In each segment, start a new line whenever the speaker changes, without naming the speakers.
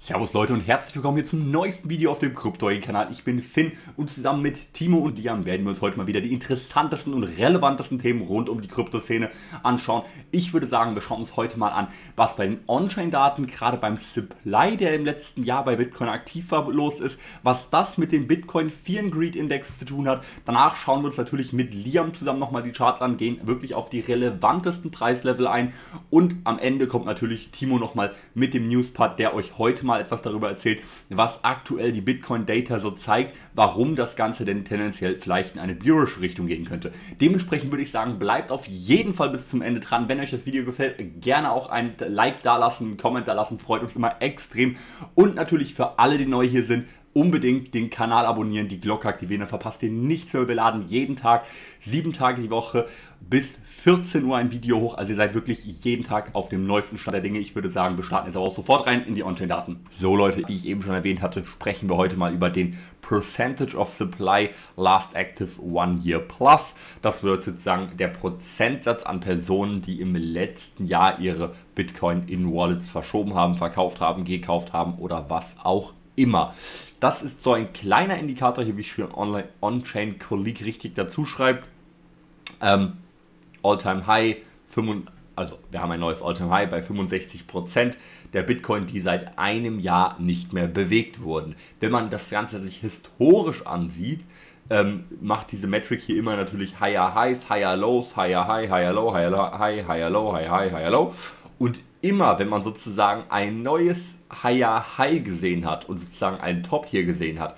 Servus Leute und herzlich willkommen hier zum neuesten Video auf dem Kryptoin-Kanal. Ich bin Finn und zusammen mit Timo und Liam werden wir uns heute mal wieder die interessantesten und relevantesten Themen rund um die Kryptoszene anschauen. Ich würde sagen, wir schauen uns heute mal an, was bei den On-Chain-Daten, gerade beim Supply, der im letzten Jahr bei Bitcoin aktiv war, los ist, was das mit dem Bitcoin Fear Greed Index zu tun hat. Danach schauen wir uns natürlich mit Liam zusammen nochmal die Charts an, gehen wirklich auf die relevantesten Preislevel ein und am Ende kommt natürlich Timo nochmal mit dem News-Part, der euch heute mal mal etwas darüber erzählt, was aktuell die Bitcoin Data so zeigt, warum das Ganze denn tendenziell vielleicht in eine bierische Richtung gehen könnte. Dementsprechend würde ich sagen, bleibt auf jeden Fall bis zum Ende dran. Wenn euch das Video gefällt, gerne auch ein Like dalassen, einen Comment lassen, freut uns immer extrem. Und natürlich für alle, die neu hier sind, unbedingt den Kanal abonnieren, die Glocke aktivieren, dann verpasst ihr nichts mehr. Wir laden jeden Tag, sieben Tage die Woche bis 14 Uhr ein Video hoch. Also ihr seid wirklich jeden Tag auf dem neuesten Stand der Dinge. Ich würde sagen, wir starten jetzt aber auch sofort rein in die On-Chain-Daten. So Leute, wie ich eben schon erwähnt hatte, sprechen wir heute mal über den Percentage of Supply Last Active One Year Plus. Das wird sozusagen der Prozentsatz an Personen, die im letzten Jahr ihre Bitcoin in Wallets verschoben haben, verkauft haben, gekauft haben oder was auch immer. Das ist so ein kleiner Indikator hier, wie online On-Chain Colleague richtig dazu schreibt. Ähm, All-Time High, 500, also wir haben ein neues All-Time High bei 65% der Bitcoin, die seit einem Jahr nicht mehr bewegt wurden. Wenn man das Ganze sich historisch ansieht, ähm, macht diese Metric hier immer natürlich higher highs, higher lows, higher high, higher low, higher high, higher low, higher high, higher low. Und immer, wenn man sozusagen ein neues Higher High gesehen hat und sozusagen einen Top hier gesehen hat,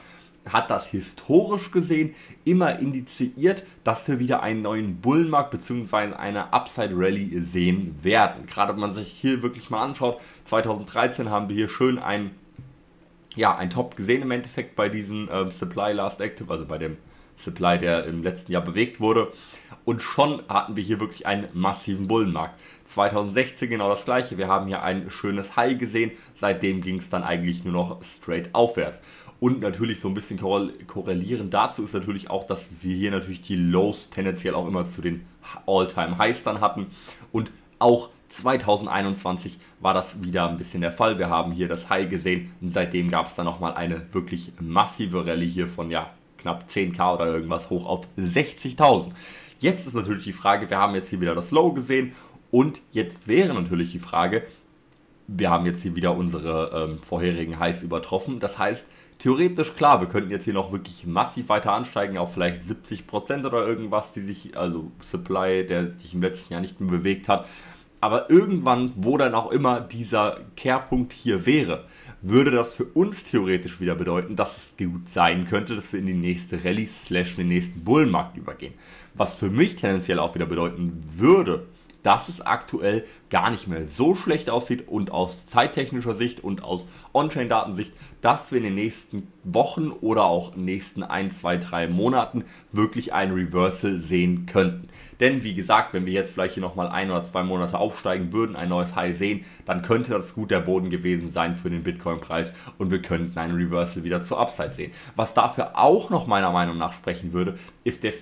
hat das historisch gesehen immer indiziert, dass wir wieder einen neuen Bullenmarkt bzw. eine Upside Rally sehen werden. Gerade wenn man sich hier wirklich mal anschaut, 2013 haben wir hier schön einen ja, ein Top gesehen im Endeffekt bei diesem äh, Supply Last Active, also bei dem Supply, der im letzten Jahr bewegt wurde. Und schon hatten wir hier wirklich einen massiven Bullenmarkt. 2016 genau das gleiche. Wir haben hier ein schönes High gesehen. Seitdem ging es dann eigentlich nur noch straight aufwärts. Und natürlich so ein bisschen korrelieren dazu ist natürlich auch, dass wir hier natürlich die Lows tendenziell auch immer zu den All-Time-Highs dann hatten. Und auch 2021 war das wieder ein bisschen der Fall. Wir haben hier das High gesehen und seitdem gab es dann nochmal eine wirklich massive Rallye hier von ja knapp 10k oder irgendwas hoch auf 60.000. Jetzt ist natürlich die Frage, wir haben jetzt hier wieder das Low gesehen und jetzt wäre natürlich die Frage, wir haben jetzt hier wieder unsere ähm, vorherigen Highs übertroffen. Das heißt, theoretisch klar, wir könnten jetzt hier noch wirklich massiv weiter ansteigen auf vielleicht 70% oder irgendwas, die sich, also Supply, der sich im letzten Jahr nicht mehr bewegt hat. Aber irgendwann, wo dann auch immer dieser Kehrpunkt hier wäre, würde das für uns theoretisch wieder bedeuten, dass es gut sein könnte, dass wir in die nächste Rallye slash in den nächsten Bullenmarkt übergehen. Was für mich tendenziell auch wieder bedeuten würde, dass es aktuell gar nicht mehr so schlecht aussieht und aus zeittechnischer Sicht und aus On-Chain-Datensicht, dass wir in den nächsten Wochen oder auch nächsten 1, 2, 3 Monaten wirklich ein Reversal sehen könnten. Denn wie gesagt, wenn wir jetzt vielleicht hier nochmal ein oder zwei Monate aufsteigen würden, ein neues High sehen, dann könnte das gut der Boden gewesen sein für den Bitcoin-Preis und wir könnten ein Reversal wieder zur Upside sehen. Was dafür auch noch meiner Meinung nach sprechen würde, ist der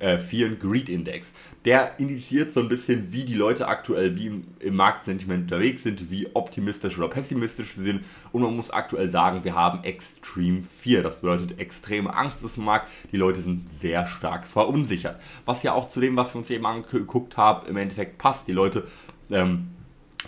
äh, Fear and Greed Index. Der indiziert so ein bisschen, wie die Leute aktuell, wie im im, Marktsentiment unterwegs sind, wie optimistisch oder pessimistisch sie sind. Und man muss aktuell sagen, wir haben Extreme Fear. Das bedeutet extreme Angst des im Markt. Die Leute sind sehr stark verunsichert. Was ja auch zu dem, was wir uns eben angeguckt haben, im Endeffekt passt. Die Leute ähm,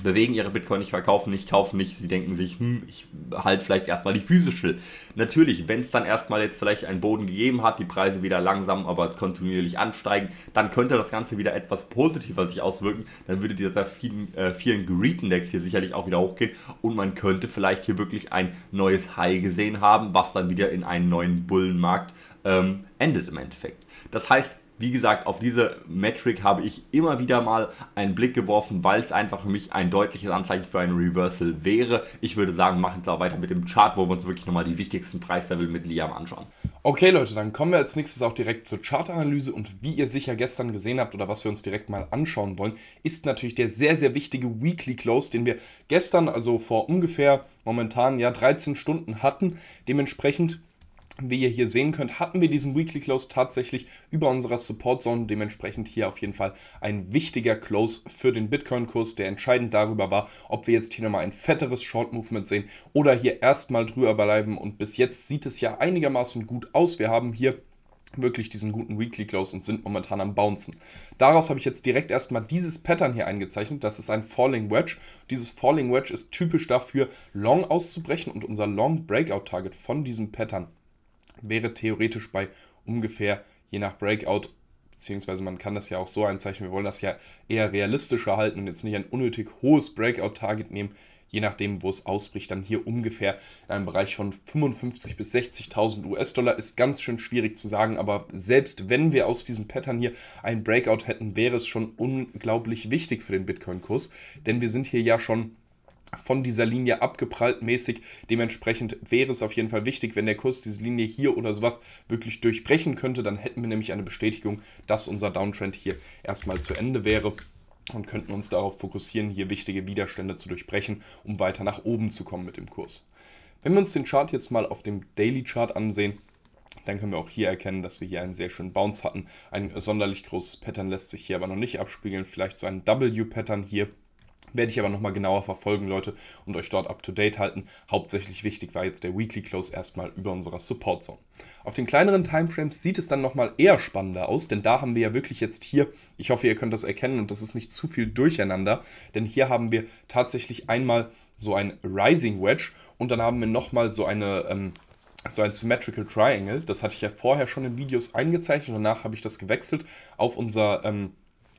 bewegen ihre Bitcoin nicht, verkaufen nicht, kaufen nicht. Sie denken sich, hm, ich halte vielleicht erstmal die physische. Natürlich, wenn es dann erstmal jetzt vielleicht einen Boden gegeben hat, die Preise wieder langsam, aber kontinuierlich ansteigen, dann könnte das Ganze wieder etwas positiver sich auswirken. Dann würde dieser vielen, äh, vielen Greed-Index hier sicherlich auch wieder hochgehen und man könnte vielleicht hier wirklich ein neues High gesehen haben, was dann wieder in einen neuen Bullenmarkt ähm, endet im Endeffekt. Das heißt, wie gesagt, auf diese Metric habe ich immer wieder mal einen Blick geworfen, weil es einfach für mich ein deutliches Anzeichen für ein Reversal wäre. Ich würde sagen, machen
wir weiter mit dem Chart, wo wir uns wirklich nochmal die wichtigsten Preislevel mit Liam anschauen. Okay Leute, dann kommen wir als nächstes auch direkt zur Chartanalyse und wie ihr sicher gestern gesehen habt oder was wir uns direkt mal anschauen wollen, ist natürlich der sehr, sehr wichtige Weekly Close, den wir gestern, also vor ungefähr momentan ja 13 Stunden hatten. Dementsprechend wie ihr hier sehen könnt, hatten wir diesen Weekly Close tatsächlich über unserer Support Zone. Dementsprechend hier auf jeden Fall ein wichtiger Close für den Bitcoin-Kurs, der entscheidend darüber war, ob wir jetzt hier nochmal ein fetteres Short-Movement sehen oder hier erstmal drüber bleiben. Und bis jetzt sieht es ja einigermaßen gut aus. Wir haben hier wirklich diesen guten Weekly Close und sind momentan am Bouncen. Daraus habe ich jetzt direkt erstmal dieses Pattern hier eingezeichnet. Das ist ein Falling Wedge. Dieses Falling Wedge ist typisch dafür, Long auszubrechen und unser Long Breakout Target von diesem Pattern wäre theoretisch bei ungefähr je nach Breakout, beziehungsweise man kann das ja auch so einzeichnen, wir wollen das ja eher realistischer halten und jetzt nicht ein unnötig hohes Breakout-Target nehmen, je nachdem, wo es ausbricht, dann hier ungefähr in einem Bereich von 55.000 bis 60.000 US-Dollar. Ist ganz schön schwierig zu sagen, aber selbst wenn wir aus diesem Pattern hier ein Breakout hätten, wäre es schon unglaublich wichtig für den Bitcoin-Kurs, denn wir sind hier ja schon von dieser Linie abgeprallt mäßig. Dementsprechend wäre es auf jeden Fall wichtig, wenn der Kurs diese Linie hier oder sowas wirklich durchbrechen könnte, dann hätten wir nämlich eine Bestätigung, dass unser Downtrend hier erstmal zu Ende wäre und könnten uns darauf fokussieren, hier wichtige Widerstände zu durchbrechen, um weiter nach oben zu kommen mit dem Kurs. Wenn wir uns den Chart jetzt mal auf dem Daily Chart ansehen, dann können wir auch hier erkennen, dass wir hier einen sehr schönen Bounce hatten. Ein sonderlich großes Pattern lässt sich hier aber noch nicht abspiegeln, vielleicht so ein W-Pattern hier werde ich aber nochmal genauer verfolgen, Leute, und euch dort up to date halten. Hauptsächlich wichtig war jetzt der Weekly Close erstmal über unserer Support Zone. Auf den kleineren Timeframes sieht es dann nochmal eher spannender aus, denn da haben wir ja wirklich jetzt hier, ich hoffe, ihr könnt das erkennen und das ist nicht zu viel durcheinander, denn hier haben wir tatsächlich einmal so ein Rising Wedge und dann haben wir nochmal so eine ähm, so ein Symmetrical Triangle. Das hatte ich ja vorher schon in Videos eingezeichnet. Danach habe ich das gewechselt auf unser ähm,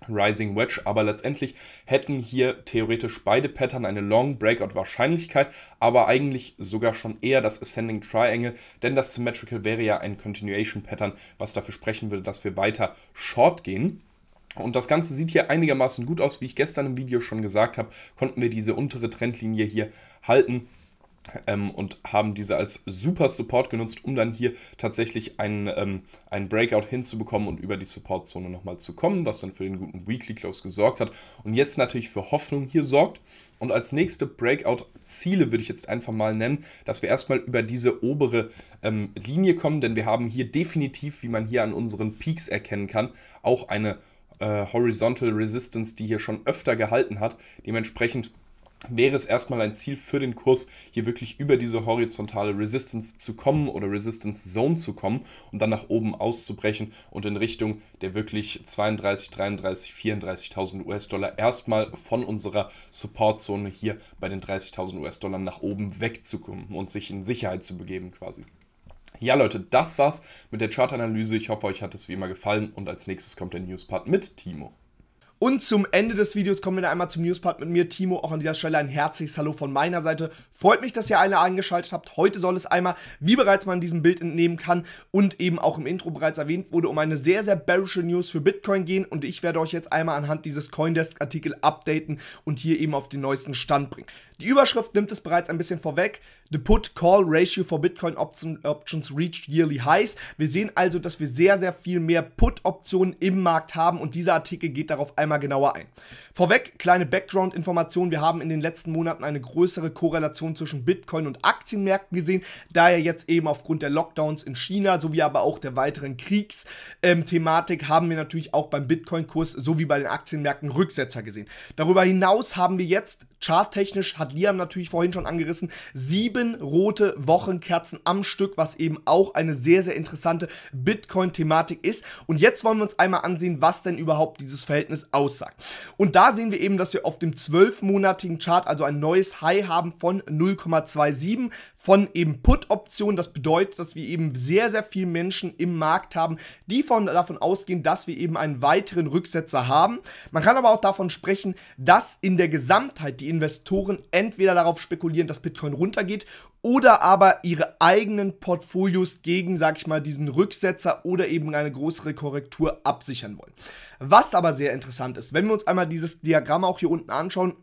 Rising Wedge, aber letztendlich hätten hier theoretisch beide Pattern eine Long Breakout Wahrscheinlichkeit, aber eigentlich sogar schon eher das Ascending Triangle, denn das Symmetrical wäre ja ein Continuation Pattern, was dafür sprechen würde, dass wir weiter Short gehen. Und das Ganze sieht hier einigermaßen gut aus. Wie ich gestern im Video schon gesagt habe, konnten wir diese untere Trendlinie hier halten. Ähm, und haben diese als super Support genutzt, um dann hier tatsächlich einen, ähm, einen Breakout hinzubekommen und über die Supportzone nochmal zu kommen, was dann für den guten Weekly Close gesorgt hat und jetzt natürlich für Hoffnung hier sorgt. Und als nächste Breakout-Ziele würde ich jetzt einfach mal nennen, dass wir erstmal über diese obere ähm, Linie kommen, denn wir haben hier definitiv, wie man hier an unseren Peaks erkennen kann, auch eine äh, Horizontal Resistance, die hier schon öfter gehalten hat. Dementsprechend wäre es erstmal ein Ziel für den Kurs, hier wirklich über diese horizontale Resistance zu kommen oder Resistance Zone zu kommen und dann nach oben auszubrechen und in Richtung der wirklich 32, 33, 34.000 US-Dollar erstmal von unserer Supportzone hier bei den 30.000 US-Dollar nach oben wegzukommen und sich in Sicherheit zu begeben quasi. Ja, Leute, das war's mit der Chartanalyse. Ich hoffe, euch hat es wie immer gefallen und als nächstes kommt der Newspart mit Timo.
Und zum Ende des Videos kommen wir dann einmal zum Newspart mit mir, Timo. Auch an dieser Stelle ein herzliches Hallo von meiner Seite. Freut mich, dass ihr alle eingeschaltet habt. Heute soll es einmal, wie bereits man diesem Bild entnehmen kann und eben auch im Intro bereits erwähnt wurde, um eine sehr, sehr bearische News für Bitcoin gehen. Und ich werde euch jetzt einmal anhand dieses Coindesk-Artikel updaten und hier eben auf den neuesten Stand bringen. Die Überschrift nimmt es bereits ein bisschen vorweg. The Put-Call-Ratio for Bitcoin Options reached yearly highs. Wir sehen also, dass wir sehr, sehr viel mehr Put-Optionen im Markt haben und dieser Artikel geht darauf einmal einmal genauer ein. Vorweg, kleine Background-Information. Wir haben in den letzten Monaten eine größere Korrelation zwischen Bitcoin und Aktienmärkten gesehen, da ja jetzt eben aufgrund der Lockdowns in China sowie aber auch der weiteren Kriegsthematik haben wir natürlich auch beim Bitcoin-Kurs sowie bei den Aktienmärkten Rücksetzer gesehen. Darüber hinaus haben wir jetzt charttechnisch, hat Liam natürlich vorhin schon angerissen, sieben rote Wochenkerzen am Stück, was eben auch eine sehr, sehr interessante Bitcoin-Thematik ist. Und jetzt wollen wir uns einmal ansehen, was denn überhaupt dieses Verhältnis aussagt. Und da sehen wir eben, dass wir auf dem zwölfmonatigen Chart also ein neues High haben von 0,27 von eben Put-Optionen. Das bedeutet, dass wir eben sehr, sehr viele Menschen im Markt haben, die von, davon ausgehen, dass wir eben einen weiteren Rücksetzer haben. Man kann aber auch davon sprechen, dass in der Gesamtheit die Investoren entweder darauf spekulieren, dass Bitcoin runtergeht oder aber ihre eigenen Portfolios gegen, sag ich mal, diesen Rücksetzer oder eben eine größere Korrektur absichern wollen. Was aber sehr interessant ist, wenn wir uns einmal dieses Diagramm auch hier unten anschauen,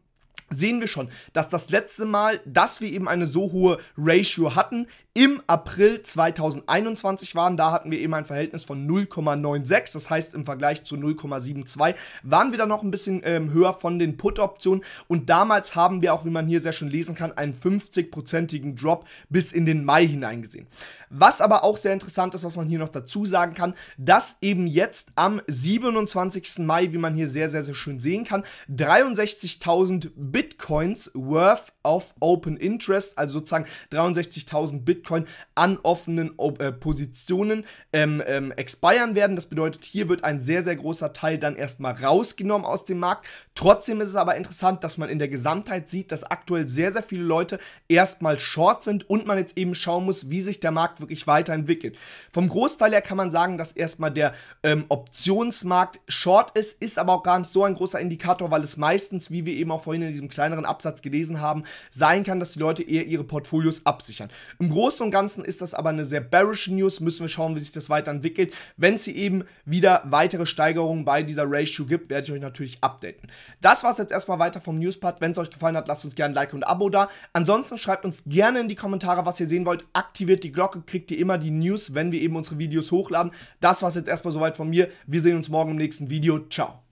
sehen wir schon, dass das letzte Mal, dass wir eben eine so hohe Ratio hatten, im April 2021 waren. Da hatten wir eben ein Verhältnis von 0,96. Das heißt, im Vergleich zu 0,72 waren wir da noch ein bisschen ähm, höher von den Put-Optionen. Und damals haben wir auch, wie man hier sehr schön lesen kann, einen 50-prozentigen Drop bis in den Mai hineingesehen. Was aber auch sehr interessant ist, was man hier noch dazu sagen kann, dass eben jetzt am 27. Mai, wie man hier sehr, sehr, sehr schön sehen kann, 63.000 bis Bitcoins worth of open interest, also sozusagen 63.000 Bitcoin an offenen äh, Positionen ähm, ähm, expiren werden. Das bedeutet, hier wird ein sehr, sehr großer Teil dann erstmal rausgenommen aus dem Markt. Trotzdem ist es aber interessant, dass man in der Gesamtheit sieht, dass aktuell sehr, sehr viele Leute erstmal short sind und man jetzt eben schauen muss, wie sich der Markt wirklich weiterentwickelt. Vom Großteil her kann man sagen, dass erstmal der ähm, Optionsmarkt short ist, ist aber auch gar nicht so ein großer Indikator, weil es meistens, wie wir eben auch vorhin in diesem kleineren Absatz gelesen haben, sein kann, dass die Leute eher ihre Portfolios absichern. Im Großen und Ganzen ist das aber eine sehr bearish News, müssen wir schauen, wie sich das weiterentwickelt. Wenn es hier eben wieder weitere Steigerungen bei dieser Ratio gibt, werde ich euch natürlich updaten. Das war es jetzt erstmal weiter vom Newspart. Wenn es euch gefallen hat, lasst uns gerne ein Like und ein Abo da. Ansonsten schreibt uns gerne in die Kommentare, was ihr sehen wollt. Aktiviert die Glocke, kriegt ihr immer die News, wenn wir eben unsere Videos hochladen. Das war es jetzt erstmal soweit von mir. Wir sehen uns morgen im nächsten Video. Ciao.